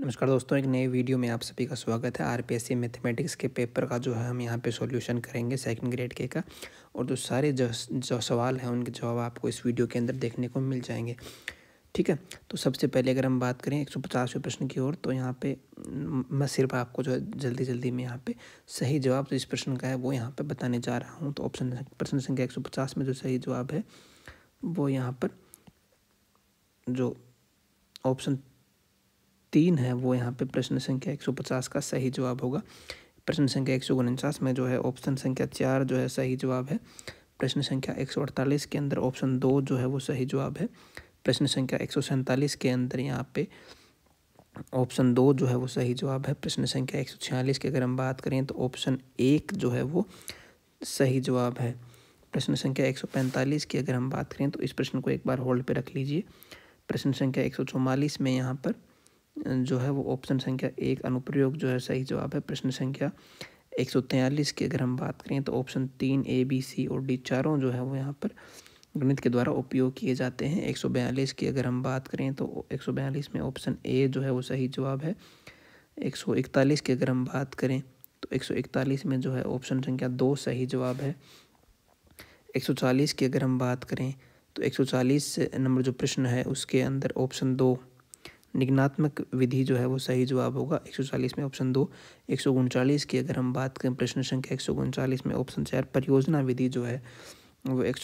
नमस्कार दोस्तों एक नए वीडियो में आप सभी का स्वागत है आरपीएससी मैथमेटिक्स के पेपर का जो है हम यहाँ पे सॉल्यूशन करेंगे सेकंड ग्रेड के का और जो सारे जो जो सवाल हैं उनके जवाब आपको इस वीडियो के अंदर देखने को मिल जाएंगे ठीक है तो सबसे पहले अगर हम बात करें एक सौ प्रश्न की ओर तो यहाँ पे मैं सिर्फ आपको जो है जल्दी जल्दी में यहाँ पे सही जवाब जिस तो इस प्रश्न का है वो यहाँ पे बताने जा रहा हूँ तो ऑप्शन प्रश्न संख्या एक में जो सही जवाब है वो यहाँ पर जो ऑप्शन तीन है वो यहाँ पे प्रश्न संख्या एक सौ पचास का सही जवाब होगा प्रश्न संख्या एक सौ उनचास में जो है ऑप्शन संख्या चार जो है सही जवाब है प्रश्न संख्या एक सौ अड़तालीस के अंदर ऑप्शन दो जो है वो सही जवाब है प्रश्न संख्या एक सौ सैंतालीस के अंदर यहाँ पे ऑप्शन दो जो है वो सही जवाब है प्रश्न संख्या एक सौ छियालीस की अगर हम बात करें तो ऑप्शन एक जो है वो सही जवाब है प्रश्न संख्या एक सौ पैंतालीस की अगर हम बात करें तो इस प्रश्न को एक बार होल्ड पे रख लीजिए प्रश्न संख्या एक सौ चौवालीस में यहाँ पर जो है वो ऑप्शन संख्या एक अनुप्रयोग जो है सही जवाब है प्रश्न संख्या एक सौ तैयलीस की अगर हम बात करें तो ऑप्शन तीन ए बी सी और डी चारों जो है वो यहाँ पर गणित के द्वारा उपयोग किए जाते हैं एक सौ बयालीस की अगर हम बात करें तो एक सौ बयालीस में ऑप्शन ए जो है वो सही जवाब है एक सौ इकतालीस की अगर हम बात करें तो एक सौ इकतालीस में जो है ऑप्शन संख्या दो सही जवाब है एक सौ चालीस की अगर हम बात करें तो एक सौ चालीस नंबर जो प्रश्न है उसके अंदर ऑप्शन दो निगनात्मक विधि जो है वो सही जवाब होगा एक में ऑप्शन दो एक की अगर हम बात करें प्रश्न संख्या एक में ऑप्शन चार परियोजना विधि जो है वो एक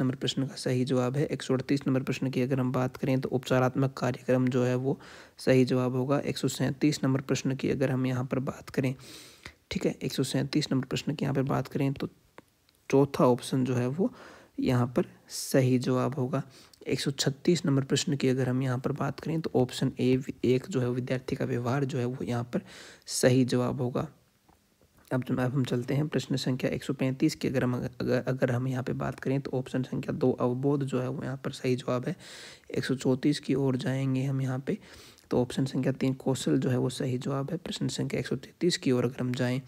नंबर प्रश्न का सही जवाब है एक नंबर प्रश्न की अगर हम बात करें तो उपचारात्मक कार्यक्रम जो है वो सही जवाब होगा एक नंबर प्रश्न की अगर हम यहाँ पर बात करें ठीक है एक नंबर प्रश्न की यहाँ पर बात करें तो चौथा ऑप्शन जो है वो यहाँ पर सही जवाब होगा 136 नंबर प्रश्न की अगर हम यहाँ पर बात करें तो ऑप्शन ए एक जो है विद्यार्थी का व्यवहार जो है वो यहाँ पर सही जवाब होगा अब जो अब हम चलते हैं प्रश्न संख्या 135 की अगर हम अगर अगर हम यहाँ पे बात करें तो ऑप्शन संख्या दो अवबोध जो है वो यहाँ पर सही जवाब है एक की ओर जाएंगे हम यहाँ पर तो ऑप्शन संख्या तीन कौशल जो है वो सही जवाब है प्रश्न संख्या एक की ओर अगर हम जाएँ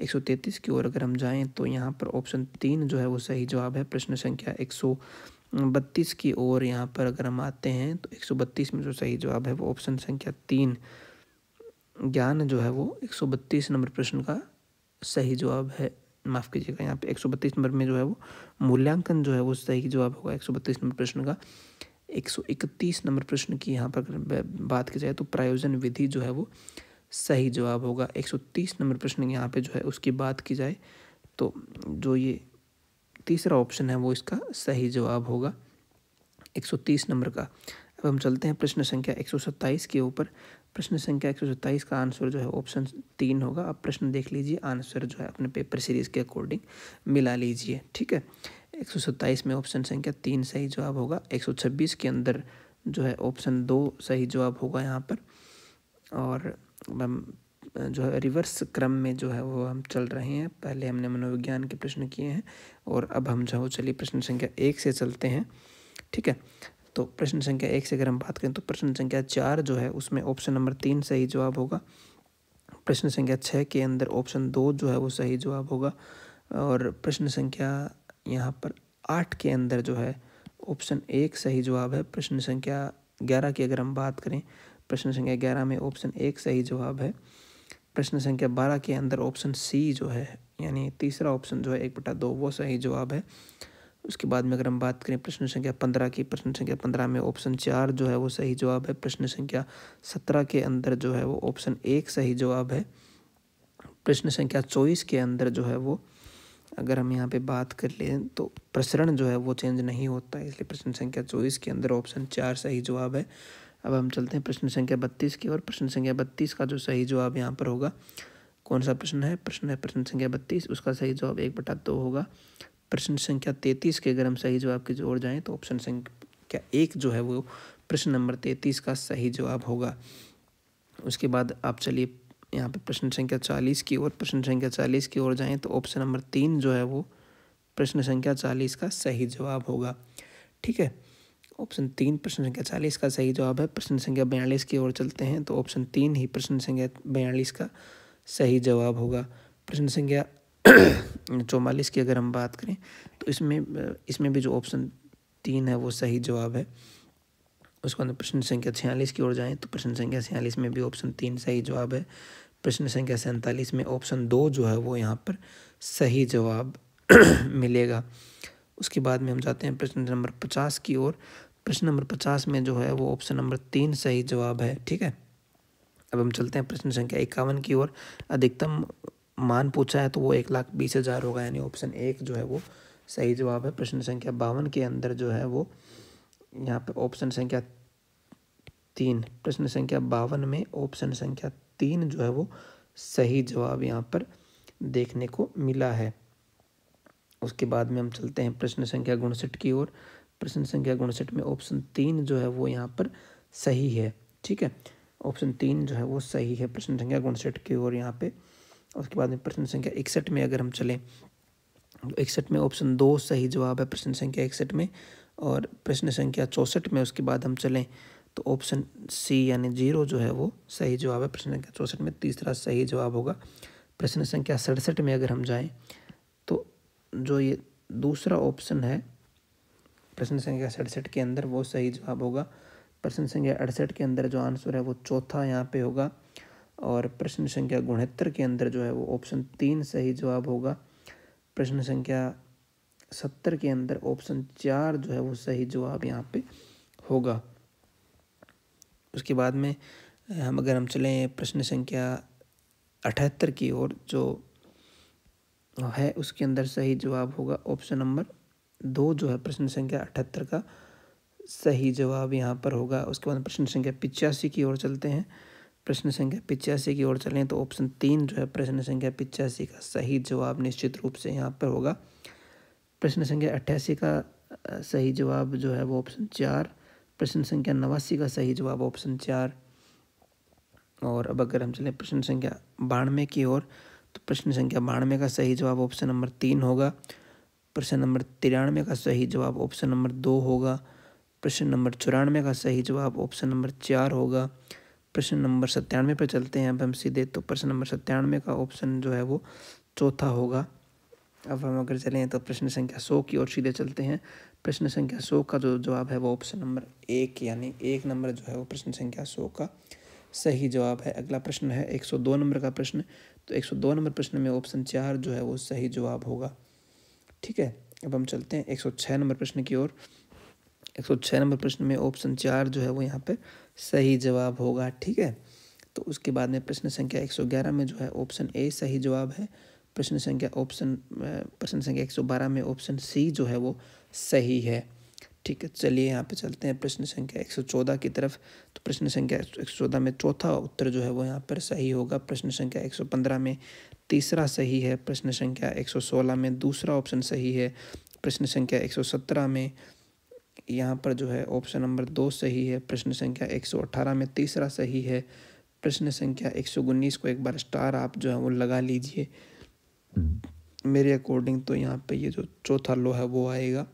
133 की ओर अगर हम जाएं तो यहाँ पर ऑप्शन तीन जो है वो सही जवाब है प्रश्न संख्या 132 की ओर यहाँ पर अगर हम आते हैं तो 132 में जो सही जवाब है वो ऑप्शन संख्या तीन ज्ञान जो है वो 132 नंबर प्रश्न का सही जवाब है माफ़ कीजिएगा यहाँ पे 132 नंबर में जो है वो मूल्यांकन जो है वो सही जवाब होगा बत्तीस नंबर प्रश्न का इकतीस नंबर प्रश्न की यहाँ पर बात की जाए तो प्रायोजन विधि जो है वो सही जवाब होगा 130 नंबर प्रश्न यहाँ पे जो है उसकी बात की जाए तो जो ये तीसरा ऑप्शन है वो इसका सही जवाब होगा 130 नंबर का अब हम चलते हैं प्रश्न संख्या 127 के ऊपर प्रश्न संख्या 127 का आंसर जो है ऑप्शन तीन होगा आप प्रश्न देख लीजिए आंसर जो है अपने पेपर सीरीज़ के अकॉर्डिंग मिला लीजिए ठीक है 127 में ऑप्शन संख्या तीन सही जवाब होगा छब्बीस के अंदर जो है ऑप्शन दो सही जवाब होगा यहाँ पर और हम जो है रिवर्स क्रम में जो है वो हम चल रहे हैं पहले हमने मनोविज्ञान के प्रश्न किए हैं और अब हम जो है चलिए प्रश्न संख्या एक से चलते हैं ठीक है तो प्रश्न संख्या एक से अगर हम बात करें तो प्रश्न संख्या चार जो है उसमें ऑप्शन नंबर तीन सही जवाब होगा प्रश्न संख्या छः के अंदर ऑप्शन दो जो है वो सही जवाब होगा और प्रश्न संख्या यहाँ पर आठ के अंदर जो है ऑप्शन एक सही जवाब है प्रश्न संख्या ग्यारह की अगर हम बात करें प्रश्न संख्या ग्यारह में ऑप्शन एक सही जवाब है प्रश्न संख्या बारह के अंदर ऑप्शन सी जो है यानी तीसरा ऑप्शन जो है एक बटा दो वो सही जवाब है उसके बाद में अगर हम बात करें प्रश्न संख्या पंद्रह की प्रश्न संख्या पंद्रह में ऑप्शन चार जो है वो सही जवाब है प्रश्न संख्या सत्रह के अंदर जो है वो ऑप्शन एक सही जवाब है प्रश्न संख्या चौबीस के अंदर जो है वो अगर हम यहाँ पे बात कर लें तो प्रसरण जो है वो चेंज नहीं होता इसलिए प्रश्न संख्या चौबीस के अंदर ऑप्शन चार सही जवाब है अब हम चलते हैं प्रश्न संख्या बत्तीस की और प्रश्न संख्या बत्तीस का जो सही जवाब यहाँ पर होगा कौन सा प्रश्न है प्रश्न है प्रश्न संख्या बत्तीस उसका सही जवाब एक बटा दो होगा प्रश्न संख्या तैंतीस के अगर हम सही जवाब की ओर जाएँ तो ऑप्शन संख्या एक जो है वो प्रश्न नंबर तैंतीस का सही जवाब होगा उसके बाद आप चलिए यहाँ पर प्रश्न संख्या चालीस की ओर प्रश्न संख्या चालीस की ओर जाएँ तो ऑप्शन नंबर तीन जो है वो प्रश्न संख्या चालीस का सही जवाब होगा ठीक है ऑप्शन तीन प्रश्न संख्या चालीस का सही जवाब है प्रश्न संख्या बयालीस की ओर चलते हैं तो ऑप्शन तीन ही प्रश्न संख्या बयालीस का सही जवाब होगा प्रश्न संख्या चौवालीस की अगर हम बात करें तो इसमें इसमें भी जो ऑप्शन तीन है वो सही जवाब है उसके बाद प्रश्न संख्या छियालीस की ओर जाएं तो प्रश्न संख्या छियालीस में भी ऑप्शन तीन सही जवाब है प्रश्न संख्या सैंतालीस में ऑप्शन दो जो है वो यहाँ पर सही जवाब मिलेगा उसके बाद में हम जाते हैं प्रश्न नंबर पचास की ओर प्रश्न नंबर पचास में जो है वो ऑप्शन नंबर तीन सही जवाब है ठीक है अब हम चलते हैं प्रश्न संख्या इक्यावन की ओर अधिकतम मान पूछा है तो वो एक लाख बीस हज़ार होगा यानी ऑप्शन एक जो है वो सही जवाब है प्रश्न संख्या बावन के अंदर जो है वो यहाँ पे ऑप्शन संख्या तीन प्रश्न संख्या बावन में ऑप्शन संख्या तीन जो है वो सही जवाब यहाँ पर देखने को मिला है उसके बाद में हम चलते हैं प्रश्न संख्या गुणसठ की ओर प्रश्न संख्या गुणसठ में ऑप्शन तीन जो है वो यहाँ पर सही है ठीक है ऑप्शन तीन जो है वो सही है प्रश्न संख्या गुणसठ की ओर यहाँ पे उसके बाद में प्रश्न संख्या इकसठ में अगर हम चलें तो इकसठ में ऑप्शन दो सही जवाब है प्रश्न संख्या इकसठ में और प्रश्न संख्या चौंसठ में उसके बाद हम चलें तो ऑप्शन सी यानी जीरो जो है वो सही जवाब है प्रश्न संख्या चौंसठ में तीसरा सही जवाब होगा प्रश्न संख्या सड़सठ में अगर हम जाएं तो जो ये दूसरा ऑप्शन है प्रश्न संख्या सड़सठ के अंदर वो सही जवाब होगा प्रश्न संख्या अड़सठ के अंदर जो आंसर है वो चौथा यहाँ पे होगा और प्रश्न संख्या गुणहत्तर के अंदर जो है वो ऑप्शन तीन सही जवाब होगा प्रश्न संख्या सत्तर के अंदर ऑप्शन चार जो है वो सही जवाब यहाँ पे होगा उसके बाद में हम अगर हम चलें प्रश्न संख्या अठहत्तर की ओर जो है उसके अंदर सही जवाब होगा ऑप्शन नंबर दो जो है प्रश्न संख्या अठहत्तर का सही जवाब यहाँ पर होगा उसके बाद प्रश्न संख्या पिचासी की ओर चलते हैं प्रश्न संख्या पिचासी की ओर चलें तो ऑप्शन तीन जो है प्रश्न संख्या पिचासी का सही जवाब निश्चित रूप से यहाँ पर होगा प्रश्न संख्या अट्ठासी का सही जवाब जो है वो ऑप्शन चार प्रश्न संख्या नवासी का सही जवाब ऑप्शन चार और अब अगर हम चलें प्रश्न संख्या बानवे की ओर तो प्रश्न संख्या बानवे का सही जवाब ऑप्शन नंबर तीन होगा प्रश्न नंबर तिरानवे का सही जवाब ऑप्शन नंबर दो होगा प्रश्न नंबर चौरानवे का सही जवाब ऑप्शन नंबर चार होगा प्रश्न नंबर सत्तानवे पर चलते हैं अब हम सीधे तो प्रश्न नंबर सत्तानवे का ऑप्शन जो है वो चौथा होगा अब हम अगर चलें तो प्रश्न संख्या सौ की ओर सीधे चलते हैं प्रश्न संख्या सौ का जो जवाब है वो ऑप्शन नंबर एक यानी एक नंबर जो है वो प्रश्न संख्या सौ का सही जवाब है अगला प्रश्न है एक सौ दो नंबर का प्रश्न तो एक सौ दो नंबर प्रश्न में ऑप्शन चार जो है वो सही जवाब होगा ठीक है अब हम चलते हैं एक सौ छः नंबर प्रश्न की ओर एक सौ छः नंबर प्रश्न में ऑप्शन चार जो है वो यहाँ पे सही जवाब होगा ठीक है तो उसके बाद में प्रश्न संख्या एक सौ ग्यारह में जो है ऑप्शन ए सही जवाब है प्रश्न संख्या ऑप्शन प्रश्न संख्या एक सौ बारह में ऑप्शन सी जो है वो सही है ठीक है चलिए यहाँ पे चलते हैं प्रश्न संख्या एक सौ चौदह की तरफ तो प्रश्न संख्या एक सौ चौदह में चौथा उत्तर जो है वो यहाँ पर सही होगा प्रश्न संख्या एक सौ पंद्रह में तीसरा सही है प्रश्न संख्या एक सौ सोलह में दूसरा ऑप्शन सही है प्रश्न संख्या एक सौ सत्रह में यहाँ पर जो है ऑप्शन नंबर दो सही है प्रश्न संख्या अठारह में तीसरा सही है प्रश्न संख्या उन्नीस को एक बार स्टार आप जो है वो लगा लीजिए हम्म। मेरे अकॉर्डिंग तो यहाँ पे ये जो चौथा लो है वो आएगा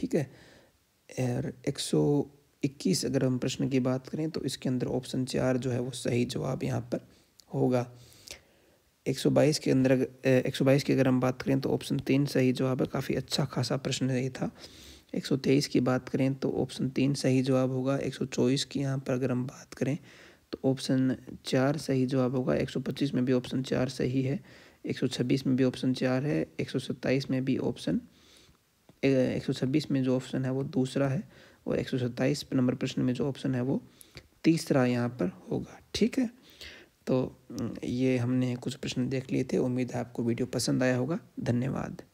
ठीक है और 121 अगर हम प्रश्न की बात करें तो इसके अंदर ऑप्शन चार जो है वो सही जवाब यहाँ पर होगा 122 के अंदर 122 की अगर हम बात करें तो ऑप्शन तीन सही जवाब है काफ़ी अच्छा खासा प्रश्न ये था 123 की बात करें तो ऑप्शन तीन सही जवाब होगा 124 की यहाँ पर अगर हम बात करें तो ऑप्शन चार सही जवाब होगा 125 में भी ऑप्शन चार सही है 126 में भी ऑप्शन चार है 127 में भी ऑप्शन एक सौ छब्बीस में जो ऑप्शन है वो दूसरा है और एक सौ सत्ताईस नंबर प्रश्न में जो ऑप्शन है वो तीसरा यहाँ पर होगा ठीक है तो ये हमने कुछ प्रश्न देख लिए थे उम्मीद है आपको वीडियो पसंद आया होगा धन्यवाद